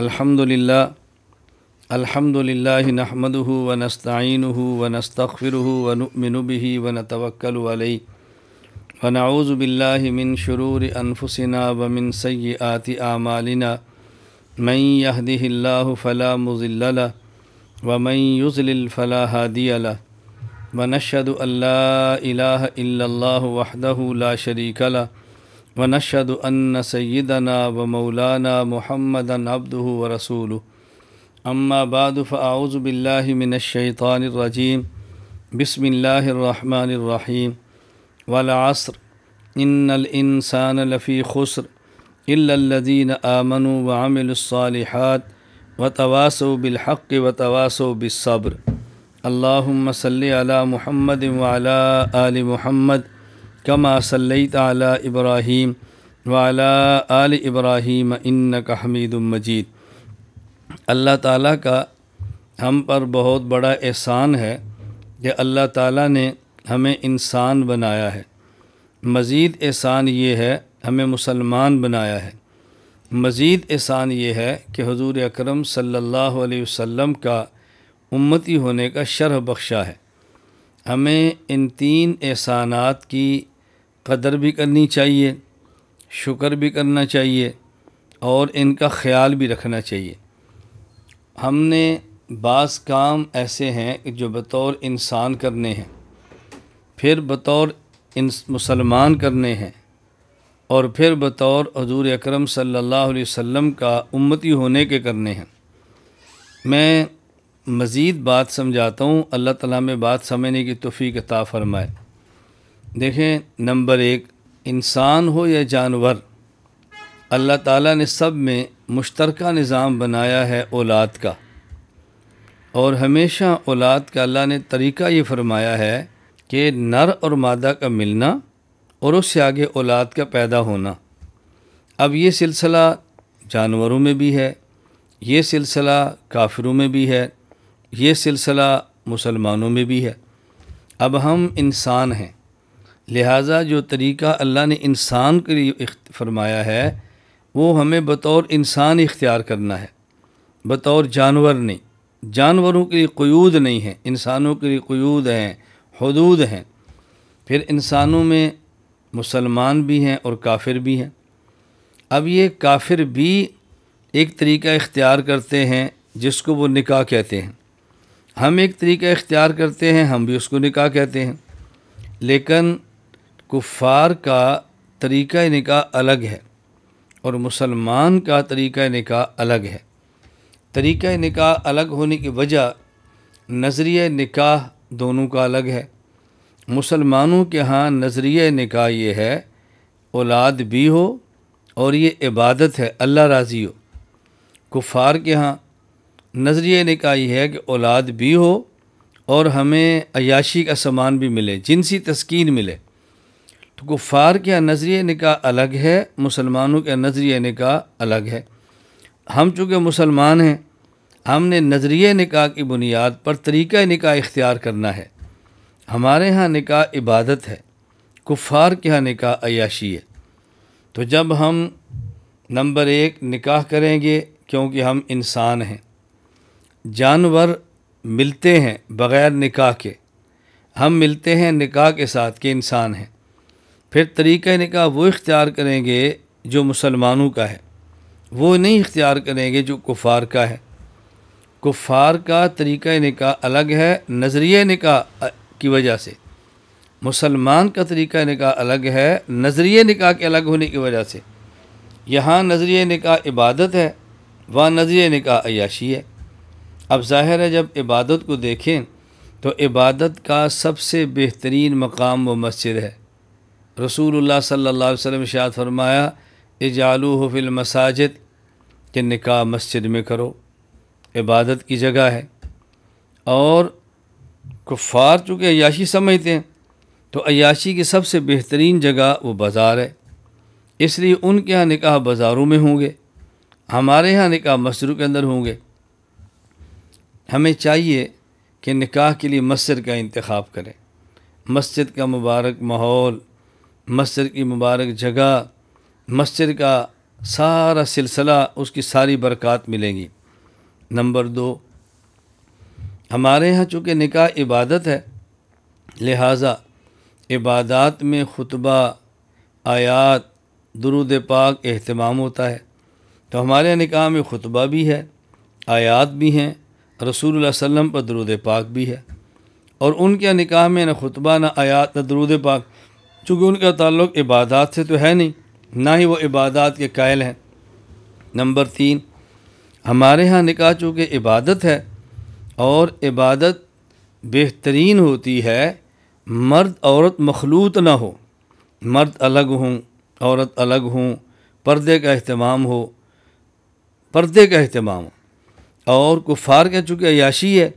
الحمد للہ الحمد للہ نحمد و نستعین و نستخر وََ ننصطفر ہُو وََ علیہ و نََز بلّہ من شرور انفسنہ و من ساط آ مالنہ مں ہد اللہ فلاح مضلا و مں یضل الفلا حادی اللہ ون شدء اللہ الٰہ اللّہ وحدہ لا شريك له و نشدناب و مولانا محمد نبد و رسول امّاد فاؤز من منشیطان الرجیم بسم اللہ الرّحمٰن الرحیم ولاصر انََََََََََسان لفی خسر الاظین عامن آمنوا وعملوا و وتواسوا بالحق و تواس و بصََََََََََبر اللّہ مسلّا محمد ولا آل محمد کما صلی تعلیٰ ابراہیم والا عل ابراہیم ان کا حمید المجید اللہ تعالیٰ کا ہم پر بہت بڑا احسان ہے کہ اللہ تعالیٰ نے ہمیں انسان بنایا ہے مزید احسان یہ ہے ہمیں مسلمان بنایا ہے مزید احسان یہ ہے کہ حضور اکرم صلی اللہ علیہ وسلم کا امتی ہونے کا شرح بخشا ہے ہمیں ان تین احسانات کی قدر بھی کرنی چاہیے شکر بھی کرنا چاہیے اور ان کا خیال بھی رکھنا چاہیے ہم نے بعض کام ایسے ہیں جو بطور انسان کرنے ہیں پھر بطور مسلمان کرنے ہیں اور پھر بطور حضور اکرم صلی اللہ علیہ وسلم کا امتی ہونے کے کرنے ہیں میں مزید بات سمجھاتا ہوں اللہ تعالیٰ میں بات سمجھنے کی توفیق عطا فرمائے دیکھیں نمبر ایک انسان ہو یا جانور اللہ تعالیٰ نے سب میں مشترکہ نظام بنایا ہے اولاد کا اور ہمیشہ اولاد کا اللہ نے طریقہ یہ فرمایا ہے کہ نر اور مادہ کا ملنا اور اس سے آگے اولاد کا پیدا ہونا اب یہ سلسلہ جانوروں میں بھی ہے یہ سلسلہ کافروں میں بھی ہے یہ سلسلہ مسلمانوں میں بھی ہے اب ہم انسان ہیں لہٰذا جو طریقہ اللہ نے انسان کے لیے فرمایا ہے وہ ہمیں بطور انسان اختیار کرنا ہے بطور جانور نہیں جانوروں کے لیے قیود نہیں ہیں انسانوں کے لیے قیود ہیں حدود ہیں پھر انسانوں میں مسلمان بھی ہیں اور کافر بھی ہیں اب یہ کافر بھی ایک طریقہ اختیار کرتے ہیں جس کو وہ نکاح کہتے ہیں ہم ایک طریقہ اختیار کرتے ہیں ہم بھی اس کو نکاح کہتے ہیں لیکن کفار کا طریقہ نکاح الگ ہے اور مسلمان کا طریقہ نکاح الگ ہے طریقہ نکاح الگ ہونے کی وجہ نظریہ نکاح دونوں کا الگ ہے مسلمانوں کے ہاں نظریہ نکاح یہ ہے اولاد بھی ہو اور یہ عبادت ہے اللہ راضی ہو کفار کے ہاں نظریہ نکاح یہ ہے کہ اولاد بھی ہو اور ہمیں عیاشی کا سامان بھی ملے جنسی تسکین ملے تو کفار کے نظریہ نکاح الگ ہے مسلمانوں کے نظریہ نکاح الگ ہے ہم چونکہ مسلمان ہیں ہم نے نظریہ نکاح کی بنیاد پر طریقہ نکاح اختیار کرنا ہے ہمارے ہاں نکاح عبادت ہے کفار کے ہاں نکاح عیاشی ہے تو جب ہم نمبر ایک نکاح کریں گے کیونکہ ہم انسان ہیں جانور ملتے ہیں بغیر نکاح کے ہم ملتے ہیں نکاح کے ساتھ کے انسان ہیں پھر طریقہ نکاح وہ اختیار کریں گے جو مسلمانوں کا ہے وہ نہیں اختیار کریں گے جو کفار کا ہے کفار کا طریقہ نکاح الگ ہے نظریہ نکاح کی وجہ سے مسلمان کا طریقہ نکاح الگ ہے نظریہ نکاح کے الگ ہونے کی وجہ سے یہاں نظریہ نکاح عبادت ہے وہاں نظریہ نکاح عیاشی ہے اب ظاہر ہے جب عبادت کو دیکھیں تو عبادت کا سب سے بہترین مقام و مسجد ہے رسول اللہ صلی اللہ علیہ وسلم شاد فرمایا فی المساجد کہ نکاح مسجد میں کرو عبادت کی جگہ ہے اور کفار چونکہ عیاشی سمجھتے ہیں تو عیاشی کی سب سے بہترین جگہ وہ بازار ہے اس لیے ان کے ہاں نکاح بازاروں میں ہوں گے ہمارے ہاں نکاح مسجدوں کے اندر ہوں گے ہمیں چاہیے کہ نکاح کے لیے مسجد کا انتخاب کریں مسجد کا مبارک ماحول مسجد کی مبارک جگہ مسجد کا سارا سلسلہ اس کی ساری برکات ملیں گی نمبر دو ہمارے ہاں چونکہ نکاح عبادت ہے لہٰذا عبادات میں خطبہ آیات درود پاک اہتمام ہوتا ہے تو ہمارے نکاح میں خطبہ بھی ہے آیات بھی ہیں رسول اللہ علیہ وسلم پر درود پاک بھی ہے اور ان کے نکاح میں نہ خطبہ نہ آیات نہ درود پاک چونکہ ان کا تعلق عبادات سے تو ہے نہیں نہ ہی وہ عبادات کے قائل ہیں نمبر تین ہمارے ہاں نکاح چونکہ عبادت ہے اور عبادت بہترین ہوتی ہے مرد عورت مخلوط نہ ہو مرد الگ ہوں عورت الگ ہوں پردے کا اہتمام ہو پردے کا اہتمام ہو اور کفار کہہ چونکہ عیاشی ہے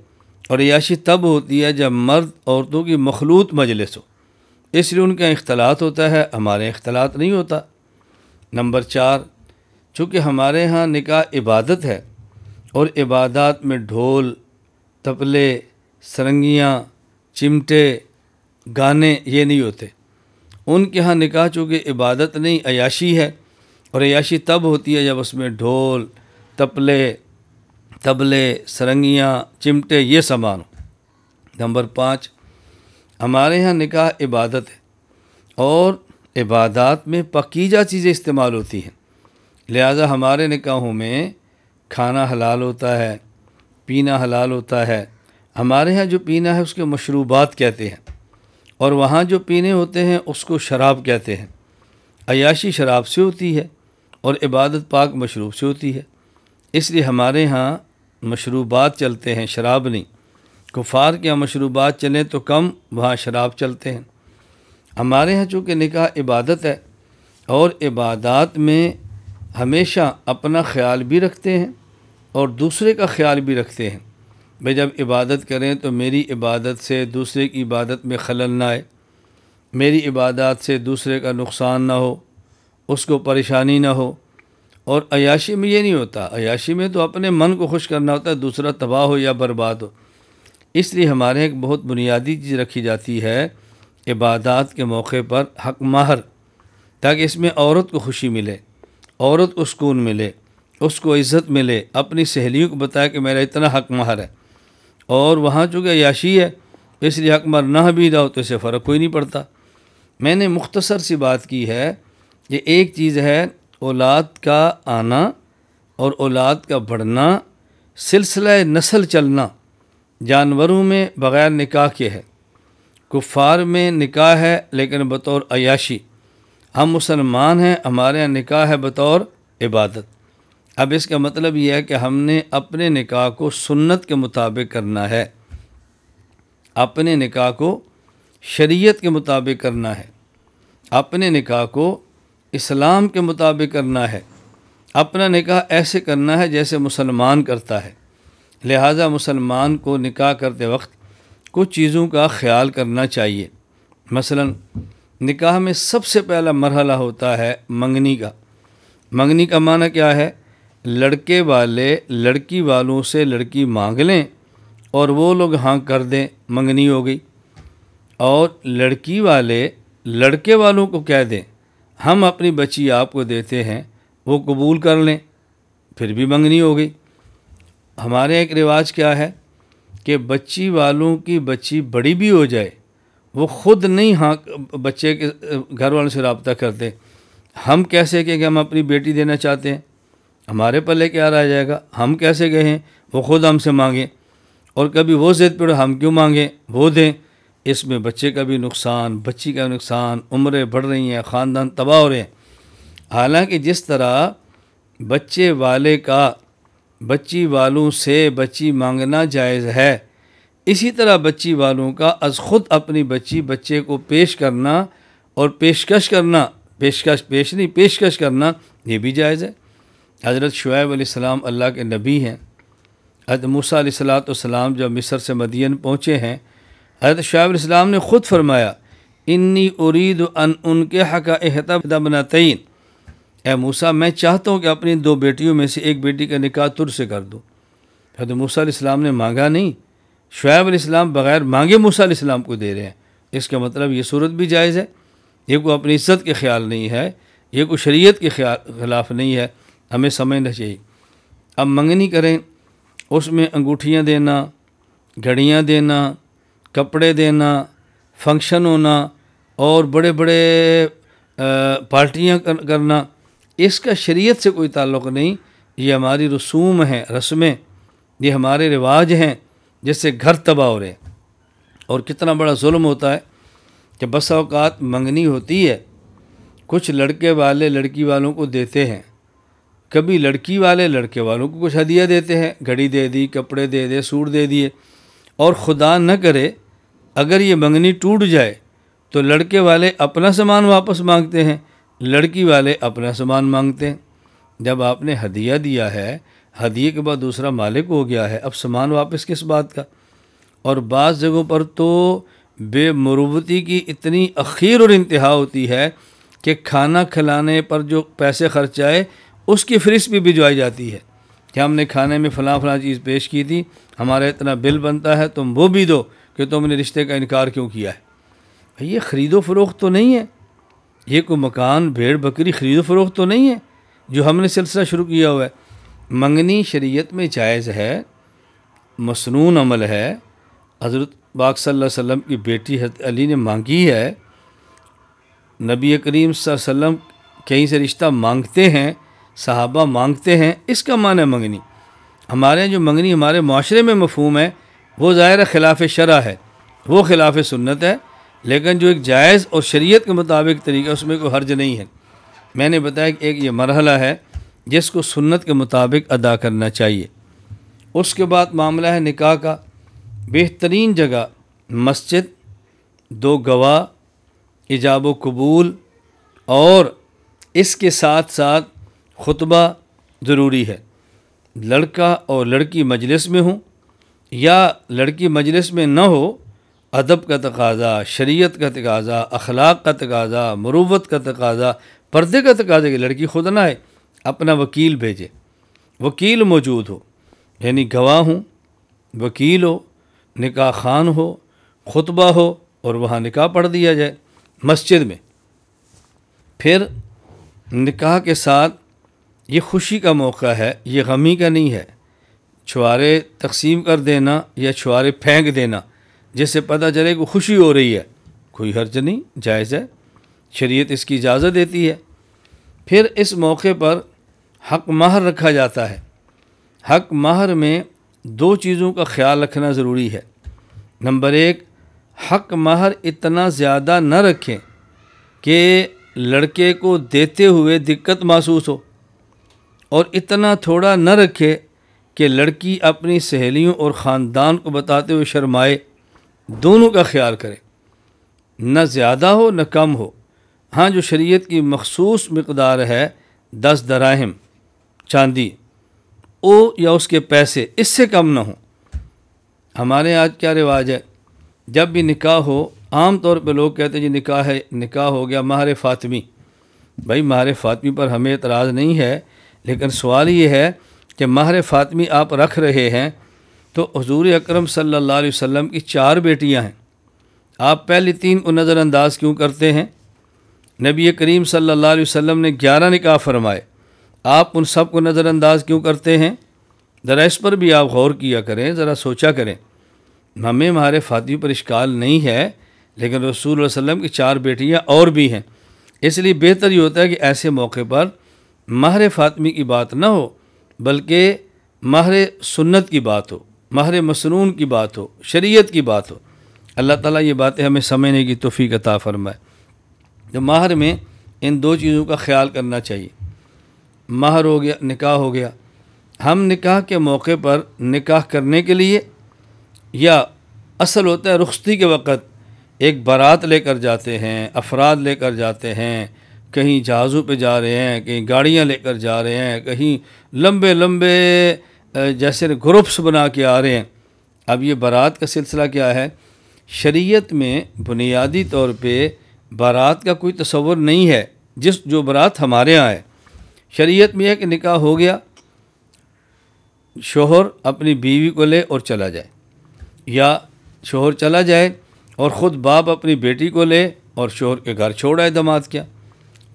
اور عیاشی تب ہوتی ہے جب مرد عورتوں کی مخلوط مجلس ہو اس لیے ان کے اختلاط ہوتا ہے ہمارے اختلاط نہیں ہوتا نمبر چار چونکہ ہمارے ہاں نکاح عبادت ہے اور عبادات میں ڈھول تپلے سرنگیاں چمٹے گانے یہ نہیں ہوتے ان کے ہاں نکاح چونکہ عبادت نہیں عیاشی ہے اور عیاشی تب ہوتی ہے جب اس میں ڈھول تپلے تبلے سرنگیاں چمٹے یہ سامان ہو نمبر پانچ ہمارے ہاں نکاح عبادت ہے اور عبادات میں پکیجہ چیزیں استعمال ہوتی ہیں لہٰذا ہمارے نکاحوں میں کھانا حلال ہوتا ہے پینا حلال ہوتا ہے ہمارے ہاں جو پینا ہے اس کے مشروبات کہتے ہیں اور وہاں جو پینے ہوتے ہیں اس کو شراب کہتے ہیں عیاشی شراب سے ہوتی ہے اور عبادت پاک مشروب سے ہوتی ہے اس لیے ہمارے ہاں مشروبات چلتے ہیں شراب نہیں کفار کے مشروبات چلیں تو کم وہاں شراب چلتے ہیں ہمارے ہاں چونکہ نکاح عبادت ہے اور عبادات میں ہمیشہ اپنا خیال بھی رکھتے ہیں اور دوسرے کا خیال بھی رکھتے ہیں بھائی جب عبادت کریں تو میری عبادت سے دوسرے کی عبادت میں خلل نہ آئے میری عبادات سے دوسرے کا نقصان نہ ہو اس کو پریشانی نہ ہو اور عیاشی میں یہ نہیں ہوتا عیاشی میں تو اپنے من کو خوش کرنا ہوتا ہے دوسرا تباہ ہو یا برباد ہو اس لیے ہمارے ایک بہت بنیادی چیز رکھی جاتی ہے عبادات کے موقع پر حق ماہر تاکہ اس میں عورت کو خوشی ملے عورت کو سکون ملے اس کو عزت ملے اپنی سہیلیوں کو بتائے کہ میرا اتنا حق ماہر ہے اور وہاں چونکہ عیاشی ہے اس لیے حق مہر نہ بھی جاؤ تو اسے فرق کوئی نہیں پڑتا میں نے مختصر سی بات کی ہے یہ ایک چیز ہے اولاد کا آنا اور اولاد کا بڑھنا سلسلہ نسل چلنا جانوروں میں بغیر نکاح کے ہے کفار میں نکاح ہے لیکن بطور عیاشی ہم مسلمان ہیں ہمارے یہاں نکاح ہے بطور عبادت اب اس کا مطلب یہ ہے کہ ہم نے اپنے نکاح کو سنت کے مطابق کرنا ہے اپنے نکاح کو شریعت کے مطابق کرنا ہے اپنے نکاح کو اسلام کے مطابق کرنا ہے اپنا نکاح ایسے کرنا ہے جیسے مسلمان کرتا ہے لہٰذا مسلمان کو نکاح کرتے وقت کچھ چیزوں کا خیال کرنا چاہیے مثلا نکاح میں سب سے پہلا مرحلہ ہوتا ہے منگنی کا منگنی کا معنی کیا ہے لڑکے والے لڑکی والوں سے لڑکی مانگ لیں اور وہ لوگ ہاں کر دیں منگنی ہو گئی اور لڑکی والے لڑکے والوں کو کہہ دیں ہم اپنی بچی آپ کو دیتے ہیں وہ قبول کر لیں پھر بھی منگنی ہو گئی ہمارے ایک رواج کیا ہے کہ بچی والوں کی بچی بڑی بھی ہو جائے وہ خود نہیں ہاں بچے کے گھر والوں سے رابطہ کرتے ہم کیسے کہ ہم اپنی بیٹی دینا چاہتے ہیں ہمارے پلے کیا جائے گا ہم کیسے کہیں وہ خود ہم سے مانگیں اور کبھی وہ زید پڑھو ہم کیوں مانگیں وہ دیں اس میں بچے کا بھی نقصان بچی کا نقصان عمریں بڑھ رہی ہیں خاندان تباہ ہو رہے ہیں حالانکہ جس طرح بچے والے کا بچی والوں سے بچی مانگنا جائز ہے اسی طرح بچی والوں کا از خود اپنی بچی بچے کو پیش کرنا اور پیشکش کرنا پیشکش پیش نہیں پیشکش کرنا یہ بھی جائز ہے حضرت شعیب علیہ السلام اللہ کے نبی ہیں حضرت موسیٰ علیہ السلاۃ والسلام جب مصر سے مدین پہنچے ہیں حضرت شعیب علیہ السلام نے خود فرمایا انی ارید ان ان کے حق تعین اے موسا میں چاہتا ہوں کہ اپنی دو بیٹیوں میں سے ایک بیٹی کا نکاح تر سے کر دو حضرت موسا علیہ السلام نے مانگا نہیں شعیب علیہ السلام بغیر مانگے موسیٰ علیہ السلام کو دے رہے ہیں اس کا مطلب یہ صورت بھی جائز ہے یہ کو اپنی عزت کے خیال نہیں ہے یہ کو شریعت کے خیال خلاف نہیں ہے ہمیں سمجھنا چاہیے اب منگنی کریں اس میں انگوٹھیاں دینا گھڑیاں دینا کپڑے دینا فنکشن ہونا اور بڑے بڑے پارٹیاں کرنا اس کا شریعت سے کوئی تعلق نہیں یہ ہماری رسوم ہیں رسمیں یہ ہمارے رواج ہیں جس سے گھر تباہ ہو رہے اور کتنا بڑا ظلم ہوتا ہے کہ بس اوقات منگنی ہوتی ہے کچھ لڑکے والے لڑکی والوں کو دیتے ہیں کبھی لڑکی والے لڑکے والوں کو کچھ ہدیہ دیتے ہیں گھڑی دے دی کپڑے دے دے سوٹ دے دیے اور خدا نہ کرے اگر یہ منگنی ٹوٹ جائے تو لڑکے والے اپنا سامان واپس مانگتے ہیں لڑکی والے اپنا سامان مانگتے ہیں جب آپ نے ہدیہ دیا ہے ہدیے کے بعد دوسرا مالک ہو گیا ہے اب سامان واپس کس بات کا اور بعض جگہوں پر تو بے مروبتی کی اتنی اخیر اور انتہا ہوتی ہے کہ کھانا کھلانے پر جو پیسے خرچ آئے اس کی فہرست بھی بھجوائی جاتی ہے کہ ہم نے کھانے میں فلاں فلاں چیز پیش کی تھی ہمارا اتنا بل بنتا ہے تم وہ بھی دو کہ تم نے رشتے کا انکار کیوں کیا ہے یہ خرید و فروخت تو نہیں ہے یہ کوئی مکان بھیڑ بکری خرید و فروخت تو نہیں ہے جو ہم نے سلسلہ شروع کیا ہوا ہے منگنی شریعت میں جائز ہے مصنون عمل ہے حضرت باغ صلی اللہ علیہ وسلم کی بیٹی حضرت علی نے مانگی ہے نبی کریم صلی اللہ علیہ وسلم کہیں سے رشتہ مانگتے ہیں صحابہ مانگتے ہیں اس کا معنی منگنی ہمارے جو منگنی ہمارے معاشرے میں مفہوم ہے وہ ظاہر خلاف شرع ہے وہ خلاف سنت ہے لیکن جو ایک جائز اور شریعت کے مطابق طریقہ اس میں کوئی حرج نہیں ہے میں نے بتایا کہ ایک یہ مرحلہ ہے جس کو سنت کے مطابق ادا کرنا چاہیے اس کے بعد معاملہ ہے نکاح کا بہترین جگہ مسجد دو گواہ ایجاب و قبول اور اس کے ساتھ ساتھ خطبہ ضروری ہے لڑکا اور لڑکی مجلس میں ہوں یا لڑکی مجلس میں نہ ہو ادب کا تقاضا شریعت کا تقاضا اخلاق کا تقاضا مروت کا تقاضا پردے کا تقاضا کہ لڑکی خود نہ آئے اپنا وکیل بھیجے وکیل موجود ہو یعنی گواہ ہوں وکیل ہو نکاح خان ہو خطبہ ہو اور وہاں نکاح پڑھ دیا جائے مسجد میں پھر نکاح کے ساتھ یہ خوشی کا موقع ہے یہ غمی کا نہیں ہے چھوارے تقسیم کر دینا یا چھوارے پھینک دینا جس سے پتہ چلے کہ خوشی ہو رہی ہے کوئی حرج نہیں جائز ہے شریعت اس کی اجازت دیتی ہے پھر اس موقع پر حق ماہر رکھا جاتا ہے حق ماہر میں دو چیزوں کا خیال رکھنا ضروری ہے نمبر ایک حق مہر اتنا زیادہ نہ رکھیں کہ لڑکے کو دیتے ہوئے دقت محسوس ہو اور اتنا تھوڑا نہ رکھے کہ لڑکی اپنی سہیلیوں اور خاندان کو بتاتے ہوئے شرمائے دونوں کا خیال کرے نہ زیادہ ہو نہ کم ہو ہاں جو شریعت کی مخصوص مقدار ہے دس دراہم چاندی او یا اس کے پیسے اس سے کم نہ ہوں ہمارے آج کیا رواج ہے جب بھی نکاح ہو عام طور پہ لوگ کہتے ہیں جی نکاح ہے نکاح ہو گیا ماہر فاطمی بھائی ماہر فاطمی پر ہمیں اعتراض نہیں ہے لیکن سوال یہ ہے کہ ماہر فاطمی آپ رکھ رہے ہیں تو حضور اکرم صلی اللہ علیہ وسلم کی چار بیٹیاں ہیں آپ پہلی تین کو نظر انداز کیوں کرتے ہیں نبی کریم صلی اللہ علیہ وسلم نے گیارہ نکاح فرمائے آپ ان سب کو نظر انداز کیوں کرتے ہیں ذرا اس پر بھی آپ غور کیا کریں ذرا سوچا کریں ہمیں ہمارے فاتح پر اشکال نہیں ہے لیکن رسول اللہ علیہ وسلم کی چار بیٹیاں اور بھی ہیں اس لیے بہتر یہ ہوتا ہے کہ ایسے موقع پر ماہر فاطمی کی بات نہ ہو بلکہ ماہر سنت کی بات ہو مہر مسنون کی بات ہو شریعت کی بات ہو اللہ تعالیٰ یہ باتیں ہمیں سمجھنے کی توفیق عطا فرمائے تو ماہر میں ان دو چیزوں کا خیال کرنا چاہیے ماہر ہو گیا نکاح ہو گیا ہم نکاح کے موقع پر نکاح کرنے کے لیے یا اصل ہوتا ہے رخصتی کے وقت ایک بارات لے کر جاتے ہیں افراد لے کر جاتے ہیں کہیں جہازوں پہ جا رہے ہیں کہیں گاڑیاں لے کر جا رہے ہیں کہیں لمبے لمبے جیسے گروپس بنا کے آ رہے ہیں اب یہ بارات کا سلسلہ کیا ہے شریعت میں بنیادی طور پہ بارات کا کوئی تصور نہیں ہے جس جو برات ہمارے ہاں آئے شریعت میں ہے کہ نکاح ہو گیا شوہر اپنی بیوی کو لے اور چلا جائے یا شوہر چلا جائے اور خود باپ اپنی بیٹی کو لے اور شوہر کے گھر چھوڑا دماد کیا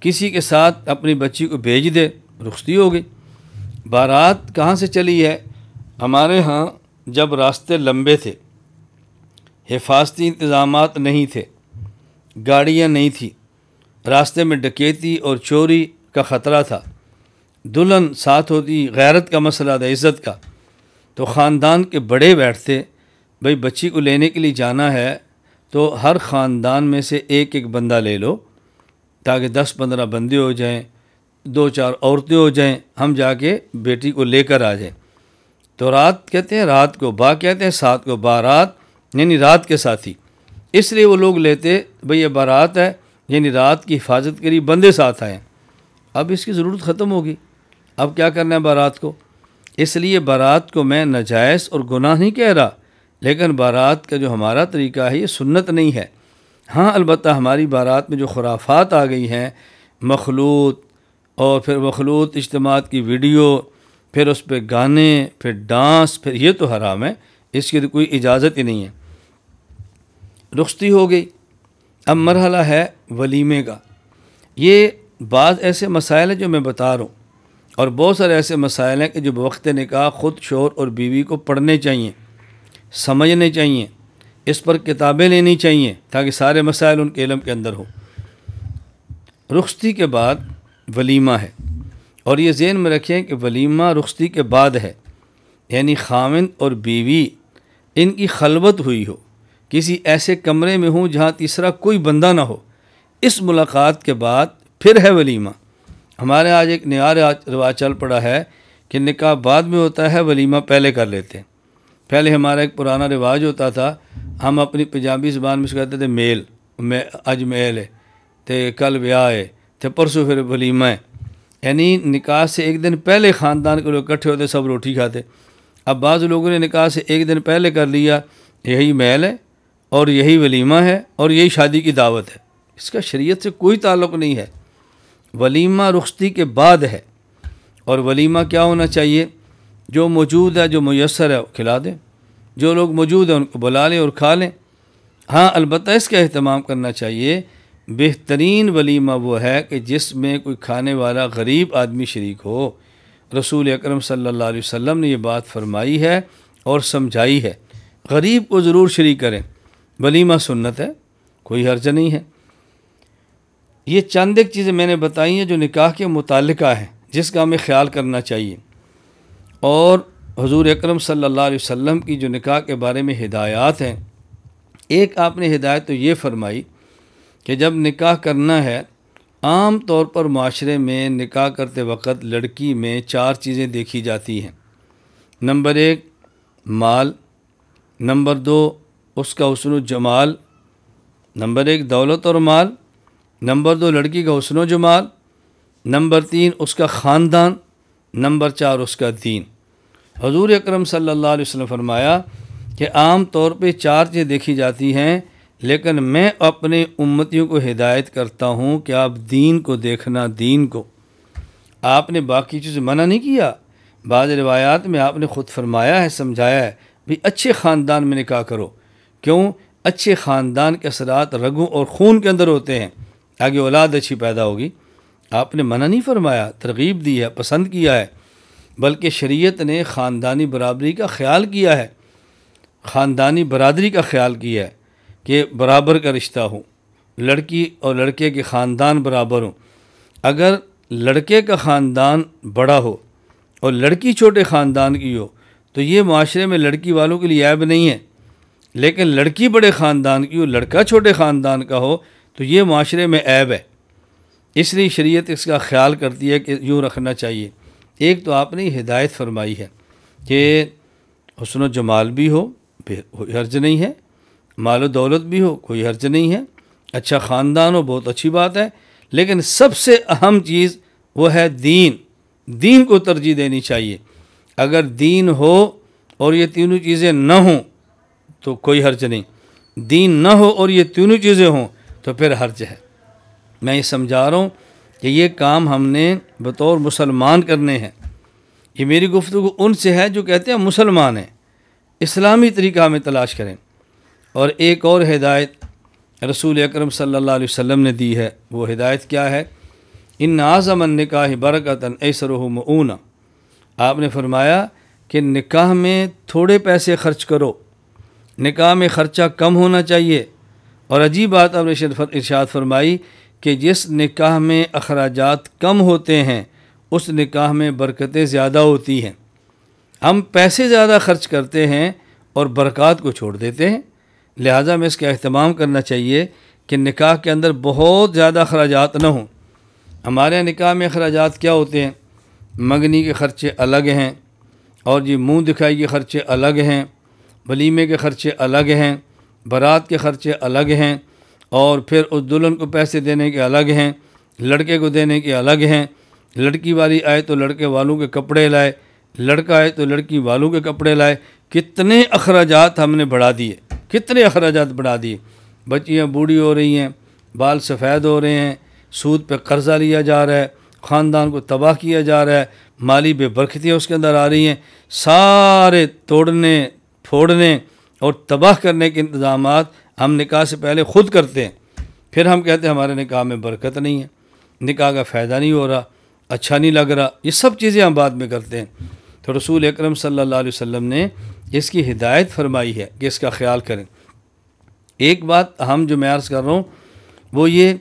کسی کے ساتھ اپنی بچی کو بھیج دے رخصتی ہو گئی بارات کہاں سے چلی ہے ہمارے ہاں جب راستے لمبے تھے حفاظتی انتظامات نہیں تھے گاڑیاں نہیں تھیں راستے میں ڈکیتی اور چوری کا خطرہ تھا دلہن ساتھ ہوتی غیرت کا مسئلہ تھا عزت کا تو خاندان کے بڑے بیٹھتے بھئی بچی کو لینے کے لیے جانا ہے تو ہر خاندان میں سے ایک ایک بندہ لے لو تاکہ دس پندرہ بندے ہو جائیں دو چار عورتیں ہو جائیں ہم جا کے بیٹی کو لے کر آ جائیں تو رات کہتے ہیں رات کو با کہتے ہیں سات کو بارات یعنی رات کے ساتھی اس لیے وہ لوگ لیتے بھئی یہ بارات ہے یعنی رات کی حفاظت کری بندے ساتھ آئیں اب اس کی ضرورت ختم ہوگی اب کیا کرنا ہے بارات کو اس لیے بارات کو میں نجائز اور گناہ نہیں کہہ رہا لیکن بارات کا جو ہمارا طریقہ ہے یہ سنت نہیں ہے ہاں البتہ ہماری بارات میں جو خرافات آ گئی ہیں مخلوط اور پھر مخلوط اجتماعات کی ویڈیو پھر اس پہ گانے پھر ڈانس پھر یہ تو حرام ہے اس کی تو کوئی اجازت ہی نہیں ہے رخصتی ہو گئی اب مرحلہ ہے ولیمے کا یہ بعض ایسے مسائل ہیں جو میں بتا رہا ہوں اور بہت سارے ایسے مسائل ہیں کہ جو وقت نکاح خود شور اور بیوی کو پڑھنے چاہیے سمجھنے چاہیے اس پر کتابیں لینی چاہیے تاکہ سارے مسائل ان کے علم کے اندر ہو رخصتی کے بعد ولیمہ ہے اور یہ ذہن میں رکھیں کہ ولیمہ رخصتی کے بعد ہے یعنی خاوند اور بیوی ان کی خلوت ہوئی ہو کسی ایسے کمرے میں ہوں جہاں تیسرا کوئی بندہ نہ ہو اس ملاقات کے بعد پھر ہے ولیمہ ہمارے آج ایک نیا رواج چل پڑا ہے کہ نکاح بعد میں ہوتا ہے ولیمہ پہلے کر لیتے ہیں پہلے ہمارا ایک پرانا رواج ہوتا تھا ہم اپنی پنجابی زبان میں سے کہتے تھے میل میں اج میل ہے کل ویاہ ہے تو پرسو پھر ولیمہ یعنی نکاح سے ایک دن پہلے خاندان کے لوگ اکٹھے ہوتے سب روٹی کھاتے اب بعض لوگوں نے نکاح سے ایک دن پہلے کر لیا یہی میل ہے اور یہی ولیمہ ہے اور یہی شادی کی دعوت ہے اس کا شریعت سے کوئی تعلق نہیں ہے ولیمہ رخصتی کے بعد ہے اور ولیمہ کیا ہونا چاہیے جو موجود ہے جو میسر ہے کھلا دیں جو لوگ موجود ہیں ان کو بلا لیں اور کھا لیں ہاں البتہ اس کا اہتمام کرنا چاہیے بہترین ولیمہ وہ ہے کہ جس میں کوئی کھانے والا غریب آدمی شریک ہو رسول اکرم صلی اللہ علیہ وسلم نے یہ بات فرمائی ہے اور سمجھائی ہے غریب کو ضرور شریک کریں ولیمہ سنت ہے کوئی حرج نہیں ہے یہ چند ایک چیزیں میں نے بتائی ہیں جو نکاح کے متعلقہ ہیں جس کا ہمیں خیال کرنا چاہیے اور حضور اکرم صلی اللہ علیہ وسلم کی جو نکاح کے بارے میں ہدایات ہیں ایک آپ نے ہدایت تو یہ فرمائی کہ جب نکاح کرنا ہے عام طور پر معاشرے میں نکاح کرتے وقت لڑکی میں چار چیزیں دیکھی جاتی ہیں نمبر ایک مال نمبر دو اس کا حسن و جمال نمبر ایک دولت اور مال نمبر دو لڑکی کا حسن و جمال نمبر تین اس کا خاندان نمبر چار اس کا دین حضور اکرم صلی اللہ علیہ وسلم فرمایا کہ عام طور پہ چار چیزیں دیکھی جاتی ہیں لیکن میں اپنے امتیوں کو ہدایت کرتا ہوں کہ آپ دین کو دیکھنا دین کو آپ نے باقی چیزیں منع نہیں کیا بعض روایات میں آپ نے خود فرمایا ہے سمجھایا ہے بھی اچھے خاندان میں نکاح کرو کیوں اچھے خاندان کے اثرات رگوں اور خون کے اندر ہوتے ہیں آگے اولاد اچھی پیدا ہوگی آپ نے منع نہیں فرمایا ترغیب دی ہے پسند کیا ہے بلکہ شریعت نے خاندانی برابری کا خیال کیا ہے خاندانی برادری کا خیال کیا ہے کہ برابر کا رشتہ ہوں لڑکی اور لڑکے کے خاندان برابر ہوں اگر لڑکے کا خاندان بڑا ہو اور لڑکی چھوٹے خاندان کی ہو تو یہ معاشرے میں لڑکی والوں کے لیے عیب نہیں ہے لیکن لڑکی بڑے خاندان کی ہو لڑکا چھوٹے خاندان کا ہو تو یہ معاشرے میں عیب ہے اس لیے شریعت اس کا خیال کرتی ہے کہ یوں رکھنا چاہیے ایک تو آپ نے ہدایت فرمائی ہے کہ حسن و جمال بھی ہو پھر کوئی نہیں ہے مال و دولت بھی ہو کوئی حرج نہیں ہے اچھا خاندان ہو بہت اچھی بات ہے لیکن سب سے اہم چیز وہ ہے دین دین کو ترجیح دینی چاہیے اگر دین ہو اور یہ تینوں چیزیں نہ ہوں تو کوئی حرج نہیں دین نہ ہو اور یہ تینوں چیزیں ہوں تو پھر حرج ہے میں یہ سمجھا رہا ہوں کہ یہ کام ہم نے بطور مسلمان کرنے ہیں یہ میری گفتگو ان سے ہے جو کہتے ہیں مسلمان ہیں اسلامی طریقہ میں تلاش کریں اور ایک اور ہدایت رسول اکرم صلی اللہ علیہ وسلم نے دی ہے وہ ہدایت کیا ہے ان اعظم نکاح برکتاً ایسر و معونہ آپ نے فرمایا کہ نکاح میں تھوڑے پیسے خرچ کرو نکاح میں خرچہ کم ہونا چاہیے اور عجیب بات آپ نے ارشاد فرمائی کہ جس نکاح میں اخراجات کم ہوتے ہیں اس نکاح میں برکتیں زیادہ ہوتی ہیں ہم پیسے زیادہ خرچ کرتے ہیں اور برکات کو چھوڑ دیتے ہیں لہٰذا میں اس کا اہتمام کرنا چاہیے کہ نکاح کے اندر بہت زیادہ اخراجات نہ ہوں ہمارے نکاح میں اخراجات کیا ہوتے ہیں منگنی کے خرچے الگ ہیں اور جی منہ دکھائی کے خرچے الگ ہیں ولیمے کے خرچے الگ ہیں برات کے خرچے الگ ہیں اور پھر اس دلہن کو پیسے دینے کے الگ ہیں لڑکے کو دینے کے الگ ہیں لڑکی والی آئے تو لڑکے والوں کے کپڑے لائے لڑکا آئے تو لڑکی والوں کے کپڑے لائے کتنے اخراجات ہم نے بڑھا دیے کتنے اخراجات بڑھا دیے بچیاں بوڑھی ہو رہی ہیں بال سفید ہو رہے ہیں سود پہ قرضہ لیا جا رہا ہے خاندان کو تباہ کیا جا رہا ہے مالی بے برکتیاں اس کے اندر آ رہی ہیں سارے توڑنے پھوڑنے اور تباہ کرنے کے انتظامات ہم نکاح سے پہلے خود کرتے ہیں پھر ہم کہتے ہیں ہمارے نکاح میں برکت نہیں ہے نکاح کا فائدہ نہیں ہو رہا اچھا نہیں لگ رہا یہ سب چیزیں ہم بعد میں کرتے ہیں تو رسول اکرم صلی اللہ علیہ وسلم نے اس کی ہدایت فرمائی ہے کہ اس کا خیال کریں ایک بات ہم جو میں عرض کر رہا ہوں وہ یہ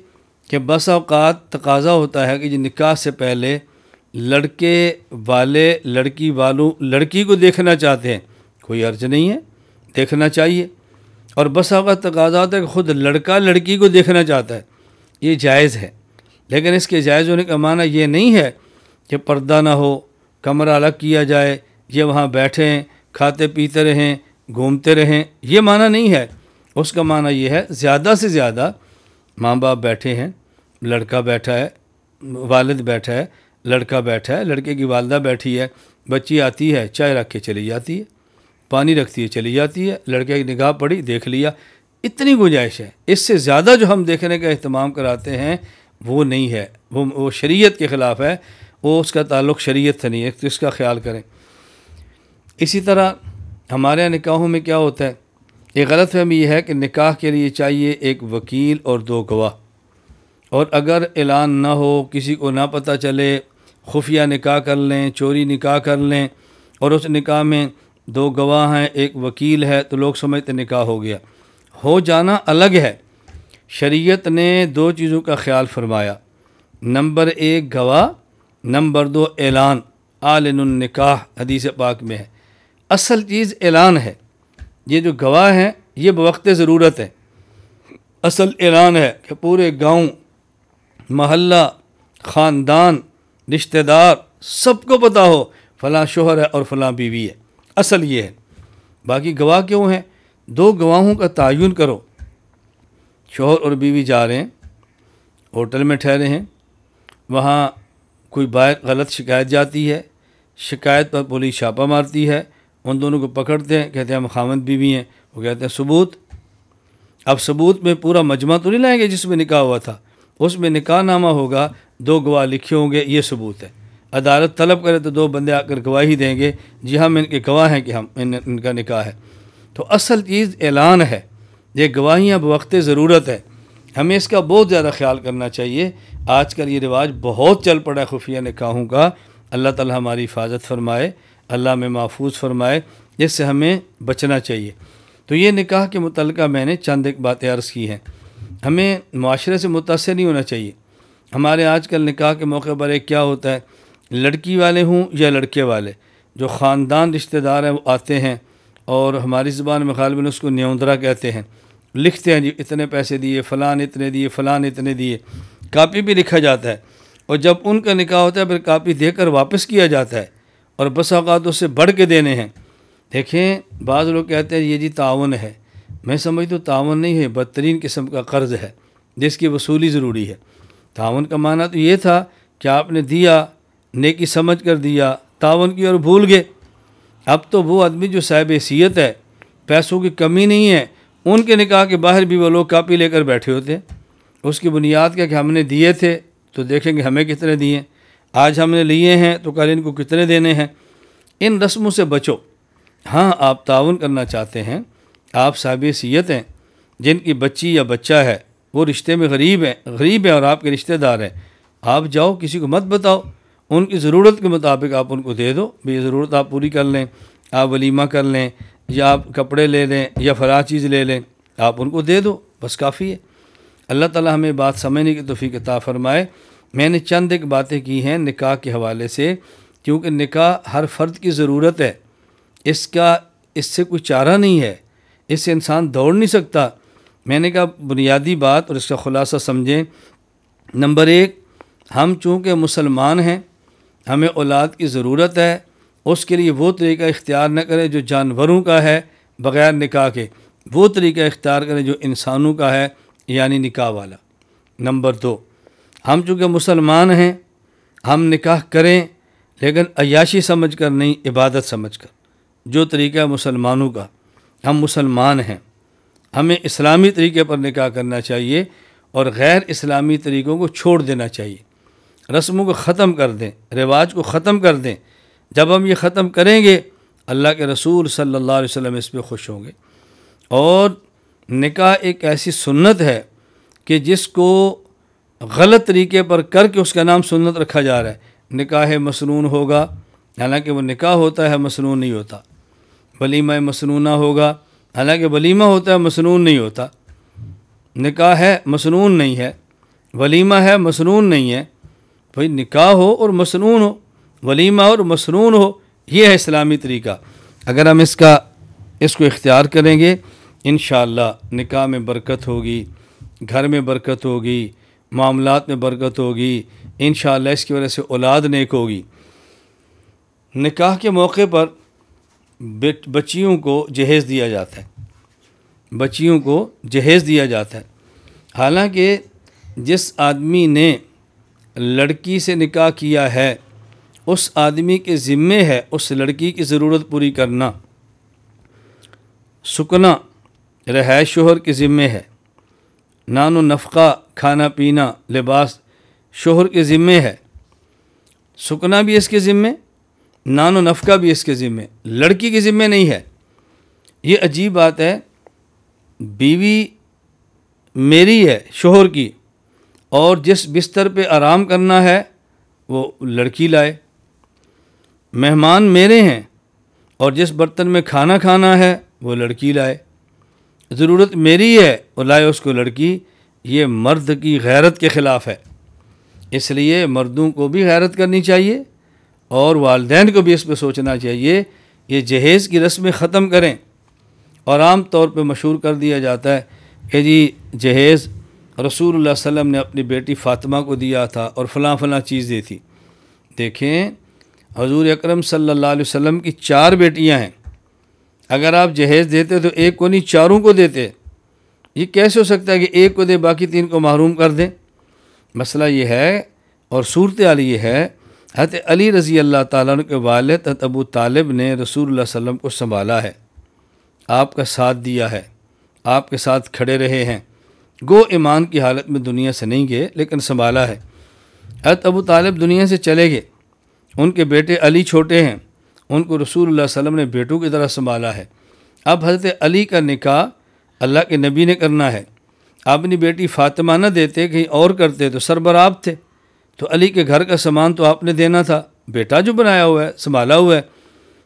کہ بس اوقات تقاضا ہوتا ہے کہ جی نکاح سے پہلے لڑکے والے لڑکی والوں لڑکی کو دیکھنا چاہتے ہیں کوئی عرض نہیں ہے دیکھنا چاہیے اور بس اوقات تقاضا ہوتا ہے کہ خود لڑکا لڑکی کو دیکھنا چاہتا ہے یہ جائز ہے لیکن اس کے جائز ہونے کا معنی یہ نہیں ہے کہ پردہ نہ ہو کمرہ الگ کیا جائے یہ وہاں بیٹھیں کھاتے پیتے رہیں گھومتے رہیں یہ معنی نہیں ہے اس کا معنی یہ ہے زیادہ سے زیادہ ماں باپ بیٹھے ہیں لڑکا بیٹھا ہے والد بیٹھا ہے لڑکا بیٹھا ہے لڑکے کی والدہ بیٹھی ہے بچی آتی ہے چائے رکھ کے چلی جاتی ہے پانی رکھتی ہے چلی جاتی ہے لڑکے کی نگاہ پڑی دیکھ لیا اتنی گنجائش ہے اس سے زیادہ جو ہم دیکھنے کا اہتمام کراتے ہیں وہ نہیں ہے وہ شریعت کے خلاف ہے وہ اس کا تعلق شریعت سے نہیں ہے تو اس کا خیال کریں اسی طرح ہمارے یہاں نکاحوں میں کیا ہوتا ہے یہ غلط فہمی یہ ہے کہ نکاح کے لیے چاہیے ایک وکیل اور دو گواہ اور اگر اعلان نہ ہو کسی کو نہ پتہ چلے خفیہ نکاح کر لیں چوری نکاح کر لیں اور اس نکاح میں دو گواہ ہیں ایک وکیل ہے تو لوگ سمجھتے نکاح ہو گیا ہو جانا الگ ہے شریعت نے دو چیزوں کا خیال فرمایا نمبر ایک گواہ نمبر دو اعلان عالن النکاح حدیث پاک میں ہے اصل چیز اعلان ہے یہ جو گواہ ہیں یہ بوقت ضرورت ہے اصل اعلان ہے کہ پورے گاؤں محلہ خاندان رشتہ دار سب کو پتہ ہو فلاں شوہر ہے اور فلاں بیوی ہے اصل یہ ہے باقی گواہ کیوں ہیں دو گواہوں کا تعین کرو شوہر اور بیوی جا رہے ہیں ہوٹل میں ٹھہرے ہیں وہاں کوئی باہر غلط شکایت جاتی ہے شکایت پر پولیس چھاپہ مارتی ہے ان دونوں کو پکڑتے ہیں کہتے ہیں ہم خامند بی ہیں وہ کہتے ہیں ثبوت اب ثبوت میں پورا مجمع تو نہیں لائیں گے جس میں نکاح ہوا تھا اس میں نکاح نامہ ہوگا دو گواہ لکھے ہوں گے یہ ثبوت ہے عدالت طلب کرے تو دو بندے آ کر گواہی دیں گے جی ہم ان کے گواہ ہیں کہ ہم ان کا نکاح ہے تو اصل چیز اعلان ہے یہ گواہیاں بوقت وقت ضرورت ہے ہمیں اس کا بہت زیادہ خیال کرنا چاہیے آج کل یہ رواج بہت چل پڑا ہے خفیہ نکاحوں کا اللہ تعالیٰ ہماری حفاظت فرمائے اللہ میں محفوظ فرمائے جس سے ہمیں بچنا چاہیے تو یہ نکاح کے متعلقہ میں نے چند ایک باتیں عرض کی ہیں ہمیں معاشرے سے متاثر نہیں ہونا چاہیے ہمارے آج کل نکاح کے موقع پر ایک کیا ہوتا ہے لڑکی والے ہوں یا لڑکے والے جو خاندان رشتہ دار ہیں وہ آتے ہیں اور ہماری زبان میں غالباً اس کو نیوندرا کہتے ہیں لکھتے ہیں جی اتنے پیسے دیے فلان اتنے دیے فلان اتنے دیے کاپی بھی لکھا جاتا ہے اور جب ان کا نکاح ہوتا ہے پھر کاپی دے کر واپس کیا جاتا ہے اور بس اوقات اسے بڑھ کے دینے ہیں دیکھیں بعض لوگ کہتے ہیں یہ جی تعاون ہے میں سمجھ تو تعاون نہیں ہے بدترین قسم کا قرض ہے جس کی وصولی ضروری ہے تعاون کا معنی تو یہ تھا کہ آپ نے دیا نیکی سمجھ کر دیا تعاون کی اور بھول گئے اب تو وہ آدمی جو صاحب حیثیت ہے پیسوں کی کمی نہیں ہے ان کے نکاح کے باہر بھی وہ لوگ کاپی لے کر بیٹھے ہوتے ہیں اس کی بنیاد کیا کہ ہم نے دیے تھے تو دیکھیں گے ہمیں کتنے دیے ہیں آج ہم نے لیے ہیں تو کل ان کو کتنے دینے ہیں ان رسموں سے بچو ہاں آپ تعاون کرنا چاہتے ہیں آپ سیت ہیں جن کی بچی یا بچہ ہے وہ رشتے میں غریب ہیں غریب ہیں اور آپ کے رشتے دار ہیں آپ جاؤ کسی کو مت بتاؤ ان کی ضرورت کے مطابق آپ ان کو دے دو بھی ضرورت آپ پوری کر لیں آپ ولیمہ کر لیں یا آپ کپڑے لے لیں یا فرار چیز لے لیں آپ ان کو دے دو بس کافی ہے اللہ تعالیٰ ہمیں بات سمجھنے کی توفیق عطا فرمائے میں نے چند ایک باتیں کی ہیں نکاح کے حوالے سے کیونکہ نکاح ہر فرد کی ضرورت ہے اس کا اس سے کوئی چارہ نہیں ہے اس سے انسان دوڑ نہیں سکتا میں نے کہا بنیادی بات اور اس کا خلاصہ سمجھیں نمبر ایک ہم چونکہ مسلمان ہیں ہمیں اولاد کی ضرورت ہے اس کے لیے وہ طریقہ اختیار نہ کریں جو جانوروں کا ہے بغیر نکاح کے وہ طریقہ اختیار کریں جو انسانوں کا ہے یعنی نکاح والا نمبر دو ہم چونکہ مسلمان ہیں ہم نکاح کریں لیکن عیاشی سمجھ کر نہیں عبادت سمجھ کر جو طریقہ ہے مسلمانوں کا ہم مسلمان ہیں ہمیں اسلامی طریقے پر نکاح کرنا چاہیے اور غیر اسلامی طریقوں کو چھوڑ دینا چاہیے رسموں کو ختم کر دیں رواج کو ختم کر دیں جب ہم یہ ختم کریں گے اللہ کے رسول صلی اللہ علیہ وسلم اس پہ خوش ہوں گے اور نکاح ایک ایسی سنت ہے کہ جس کو غلط طریقے پر کر کے اس کا نام سنت رکھا جا رہا ہے نکاح مسنون ہوگا حالانکہ وہ نکاح ہوتا ہے مسنون نہیں ہوتا ولیمہ مسنونہ ہوگا حالانکہ ولیمہ ہوتا ہے مسنون نہیں ہوتا نکاح ہے مسنون نہیں ہے ولیمہ ہے مسنون نہیں ہے بھائی نکاح ہو اور مسنون ہو ولیمہ اور مسنون ہو یہ ہے اسلامی طریقہ اگر ہم اس کا اس کو اختیار کریں گے انشاءاللہ نکاح میں برکت ہوگی گھر میں برکت ہوگی معاملات میں برکت ہوگی انشاءاللہ اس کی وجہ سے اولاد نیک ہوگی نکاح کے موقع پر بچیوں کو جہیز دیا جاتا ہے بچیوں کو جہیز دیا جاتا ہے حالانکہ جس آدمی نے لڑکی سے نکاح کیا ہے اس آدمی کے ذمے ہے اس لڑکی کی ضرورت پوری کرنا سکنا رہائش شوہر کے ذمے ہے نان و نفقہ کھانا پینا لباس شوہر کے ذمے ہے سکنا بھی اس کے ذمے نان و نفقہ بھی اس کے ذمے لڑکی کے ذمے نہیں ہے یہ عجیب بات ہے بیوی میری ہے شوہر کی اور جس بستر پہ آرام کرنا ہے وہ لڑکی لائے مہمان میرے ہیں اور جس برتن میں کھانا کھانا ہے وہ لڑکی لائے ضرورت میری ہے اور لائے اس کو لڑکی یہ مرد کی غیرت کے خلاف ہے اس لیے مردوں کو بھی غیرت کرنی چاہیے اور والدین کو بھی اس پہ سوچنا چاہیے یہ جہیز کی رسمیں ختم کریں اور عام طور پہ مشہور کر دیا جاتا ہے کہ جی جہیز رسول اللہ علیہ وسلم نے اپنی بیٹی فاطمہ کو دیا تھا اور فلاں فلاں چیز دی تھی دیکھیں حضور اکرم صلی اللہ علیہ وسلم کی چار بیٹیاں ہیں اگر آپ جہیز دیتے تو ایک کو نہیں چاروں کو دیتے یہ کیسے ہو سکتا ہے کہ ایک کو دے باقی تین کو محروم کر دیں مسئلہ یہ ہے اور صورت حالی یہ ہے حضرت علی رضی اللہ تعالیٰ عنہ کے والد حضرت ابو طالب نے رسول اللہ علیہ وسلم کو سنبھالا ہے آپ کا ساتھ دیا ہے آپ کے ساتھ کھڑے رہے ہیں گو ایمان کی حالت میں دنیا سے نہیں گئے لیکن سنبھالا ہے حضرت ابو طالب دنیا سے چلے گئے ان کے بیٹے علی چھوٹے ہیں ان کو رسول اللہ علیہ وسلم نے بیٹوں کی طرح سنبھالا ہے اب حضرت علی کا نکاح اللہ کے نبی نے کرنا ہے آپ بیٹی فاطمہ نہ دیتے کہیں اور کرتے تو سربراہ تھے تو علی کے گھر کا سامان تو آپ نے دینا تھا بیٹا جو بنایا ہوا ہے سنبھالا ہوا ہے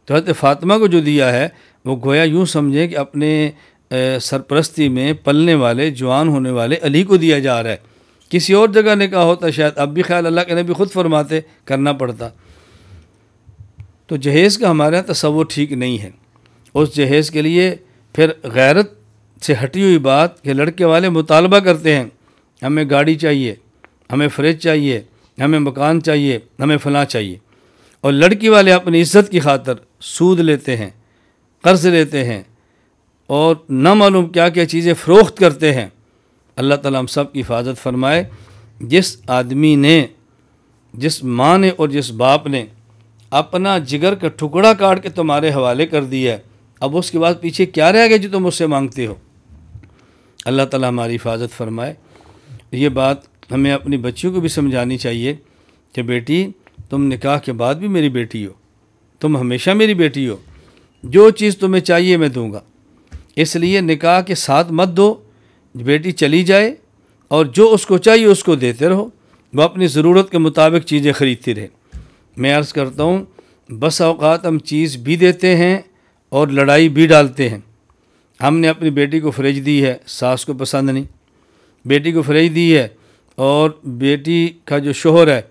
تو حضرت فاطمہ کو جو دیا ہے وہ گویا یوں سمجھیں کہ اپنے سرپرستی میں پلنے والے جوان ہونے والے علی کو دیا جا رہا ہے کسی اور جگہ نکاح ہوتا شاید اب بھی خیال اللہ کے نبی خود فرماتے کرنا پڑتا تو جہیز کا ہمارے یہاں تصور ٹھیک نہیں ہے اس جہیز کے لیے پھر غیرت سے ہٹی ہوئی بات کہ لڑکے والے مطالبہ کرتے ہیں ہمیں گاڑی چاہیے ہمیں فریج چاہیے ہمیں مکان چاہیے ہمیں فلاں چاہیے اور لڑکی والے اپنی عزت کی خاطر سود لیتے ہیں قرض لیتے ہیں اور نہ معلوم کیا کیا چیزیں فروخت کرتے ہیں اللہ تعالیٰ ہم سب کی حفاظت فرمائے جس آدمی نے جس ماں نے اور جس باپ نے اپنا جگر کا ٹکڑا کاٹ کے تمہارے حوالے کر دیا ہے اب اس کے بعد پیچھے کیا رہ گئے جو تم اس سے مانگتے ہو اللہ تعالیٰ ہماری حفاظت فرمائے یہ بات ہمیں اپنی بچیوں کو بھی سمجھانی چاہیے کہ بیٹی تم نکاح کے بعد بھی میری بیٹی ہو تم ہمیشہ میری بیٹی ہو جو چیز تمہیں چاہیے میں دوں گا اس لیے نکاح کے ساتھ مت دو بیٹی چلی جائے اور جو اس کو چاہیے اس کو دیتے رہو وہ اپنی ضرورت کے مطابق چیزیں خریدتی رہے میں عرض کرتا ہوں بس اوقات ہم چیز بھی دیتے ہیں اور لڑائی بھی ڈالتے ہیں ہم نے اپنی بیٹی کو فریج دی ہے ساس کو پسند نہیں بیٹی کو فریج دی ہے اور بیٹی کا جو شوہر ہے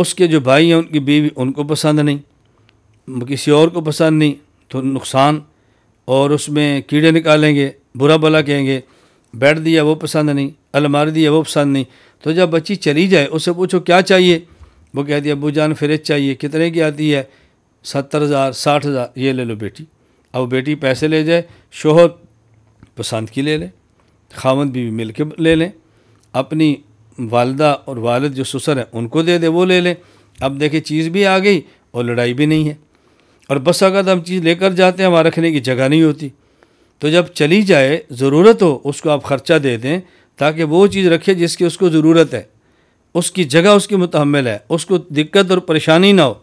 اس کے جو بھائی ہیں ان کی بیوی ان کو پسند نہیں کسی اور کو پسند نہیں تو نقصان اور اس میں کیڑے نکالیں گے برا بھلا کہیں گے بیٹھ دیا وہ پسند نہیں المار دیا وہ پسند نہیں تو جب بچی چلی جائے اس سے پوچھو کیا چاہیے وہ کہتی ہے ابو جان فریج چاہیے کتنے کی آتی ہے ستر ہزار ساٹھ ہزار یہ لے لو بیٹی اب بیٹی پیسے لے جائے شوہر پسند کی لے لے خامد بیوی مل کے لے لیں اپنی والدہ اور والد جو سسر ہیں ان کو دے دے وہ لے لیں اب دیکھیں چیز بھی آ گئی اور لڑائی بھی نہیں ہے اور بس اگر ہم چیز لے کر جاتے ہیں وہاں رکھنے کی جگہ نہیں ہوتی تو جب چلی جائے ضرورت ہو اس کو آپ خرچہ دے دیں تاکہ وہ چیز رکھے جس کی اس کو ضرورت ہے اس کی جگہ اس کی متحمل ہے اس کو دقت اور پریشانی نہ ہو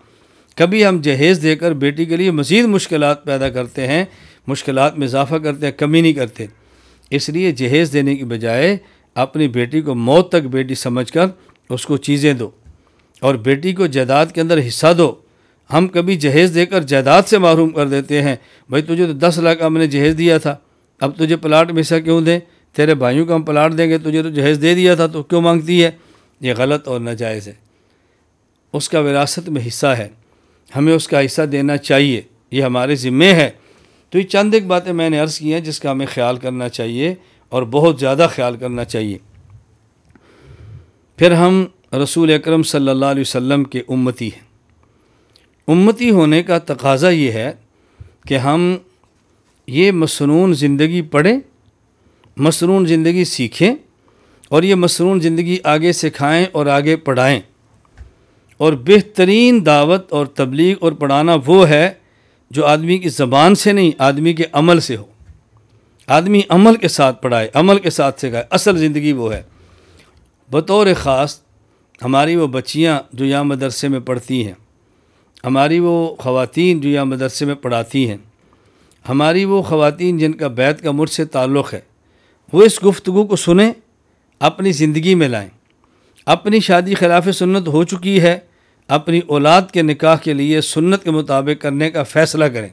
کبھی ہم جہیز دے کر بیٹی کے لیے مزید مشکلات پیدا کرتے ہیں مشکلات میں اضافہ کرتے ہیں کمی نہیں کرتے اس لیے جہیز دینے کی بجائے اپنی بیٹی کو موت تک بیٹی سمجھ کر اس کو چیزیں دو اور بیٹی کو جائیداد کے اندر حصہ دو ہم کبھی جہیز دے کر جائیداد سے معروم کر دیتے ہیں بھائی تجھے تو دس لاکھ ہم نے جہیز دیا تھا اب تجھے پلاٹ میں حصہ کیوں دیں تیرے بھائیوں کا ہم پلاٹ دیں گے تجھے تو جہیز دے دیا تھا تو کیوں مانگتی ہے یہ غلط اور ناجائز ہے اس کا وراثت میں حصہ ہے ہمیں اس کا حصہ دینا چاہیے یہ ہمارے ذمے ہے تو یہ چند ایک باتیں میں نے عرض کی ہیں جس کا ہمیں خیال کرنا چاہیے اور بہت زیادہ خیال کرنا چاہیے پھر ہم رسول اکرم صلی اللہ علیہ وسلم کے امتی ہیں امتی ہونے کا تقاضا یہ ہے کہ ہم یہ مصنون زندگی پڑھیں مصنون زندگی سیکھیں اور یہ مسرون زندگی آگے سکھائیں اور آگے پڑھائیں اور بہترین دعوت اور تبلیغ اور پڑھانا وہ ہے جو آدمی کی زبان سے نہیں آدمی کے عمل سے ہو آدمی عمل کے ساتھ پڑھائے عمل کے ساتھ سکھائے اصل زندگی وہ ہے بطور خاص ہماری وہ بچیاں جو یا مدرسے میں پڑھتی ہیں ہماری وہ خواتین جو یا مدرسے میں پڑھاتی ہیں ہماری وہ خواتین جن کا بیت کا مجھ سے تعلق ہے وہ اس گفتگو کو سنیں اپنی زندگی میں لائیں اپنی شادی خلاف سنت ہو چکی ہے اپنی اولاد کے نکاح کے لیے سنت کے مطابق کرنے کا فیصلہ کریں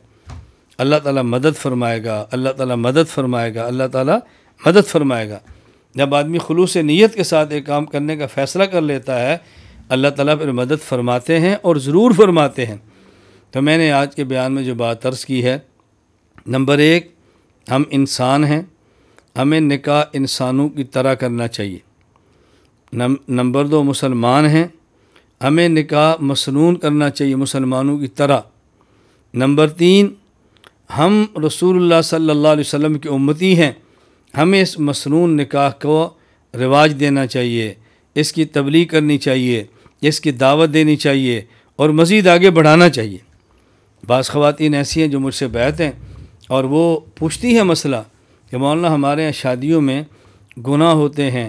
اللہ تعالیٰ مدد فرمائے گا اللہ تعالیٰ مدد فرمائے گا اللہ تعالیٰ مدد فرمائے گا جب آدمی خلوص نیت کے ساتھ ایک کام کرنے کا فیصلہ کر لیتا ہے اللہ تعالیٰ پھر مدد فرماتے ہیں اور ضرور فرماتے ہیں تو میں نے آج کے بیان میں جو بات عرض کی ہے نمبر ایک ہم انسان ہیں ہمیں نکاح انسانوں کی طرح کرنا چاہیے نمبر دو مسلمان ہیں ہمیں نکاح مسنون کرنا چاہیے مسلمانوں کی طرح نمبر تین ہم رسول اللہ صلی اللہ علیہ وسلم کی امتی ہیں ہمیں اس مسنون نکاح کو رواج دینا چاہیے اس کی تبلیغ کرنی چاہیے اس کی دعوت دینی چاہیے اور مزید آگے بڑھانا چاہیے بعض خواتین ایسی ہیں جو مجھ سے بیت ہیں اور وہ پوچھتی ہیں مسئلہ کہ مولانا ہمارے یہاں شادیوں میں گناہ ہوتے ہیں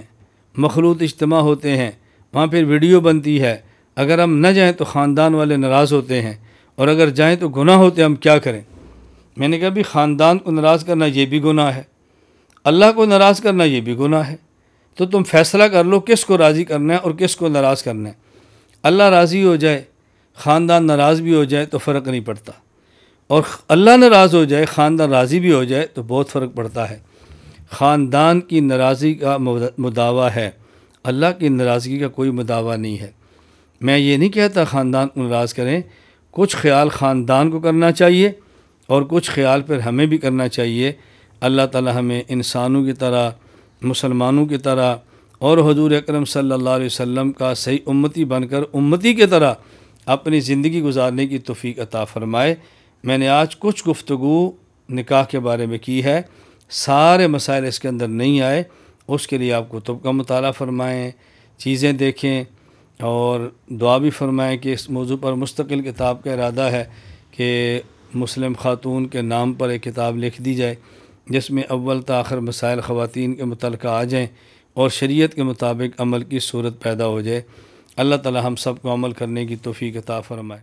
مخلوط اجتماع ہوتے ہیں وہاں پھر ویڈیو بنتی ہے اگر ہم نہ جائیں تو خاندان والے ناراض ہوتے ہیں اور اگر جائیں تو گناہ ہوتے ہم کیا کریں میں نے کہا بھی خاندان کو ناراض کرنا یہ بھی گناہ ہے اللہ کو ناراض کرنا یہ بھی گناہ ہے تو تم فیصلہ کر لو کس کو راضی کرنا ہے اور کس کو ناراض کرنا ہے اللہ راضی ہو جائے خاندان ناراض بھی ہو جائے تو فرق نہیں پڑتا اور اللہ ناراض ہو جائے خاندان راضی بھی ہو جائے تو بہت فرق پڑتا ہے خاندان کی ناراضی کا مداوع ہے اللہ کی ناراضگی کا کوئی مداوع نہیں ہے میں یہ نہیں کہتا خاندان کو ناراض کریں کچھ خیال خاندان کو کرنا چاہیے اور کچھ خیال پھر ہمیں بھی کرنا چاہیے اللہ تعالی ہمیں انسانوں کی طرح مسلمانوں کی طرح اور حضور اکرم صلی اللہ علیہ وسلم کا صحیح امتی بن کر امتی کی طرح اپنی زندگی گزارنے کی توفیق عطا فرمائے میں نے آج کچھ گفتگو نکاح کے بارے میں کی ہے سارے مسائل اس کے اندر نہیں آئے اس کے لیے آپ کتب کا مطالعہ فرمائیں چیزیں دیکھیں اور دعا بھی فرمائیں کہ اس موضوع پر مستقل کتاب کا ارادہ ہے کہ مسلم خاتون کے نام پر ایک کتاب لکھ دی جائے جس میں اول تاخر مسائل خواتین کے متعلقہ آ جائیں اور شریعت کے مطابق عمل کی صورت پیدا ہو جائے اللہ تعالی ہم سب کو عمل کرنے کی توفیق عطا فرمائے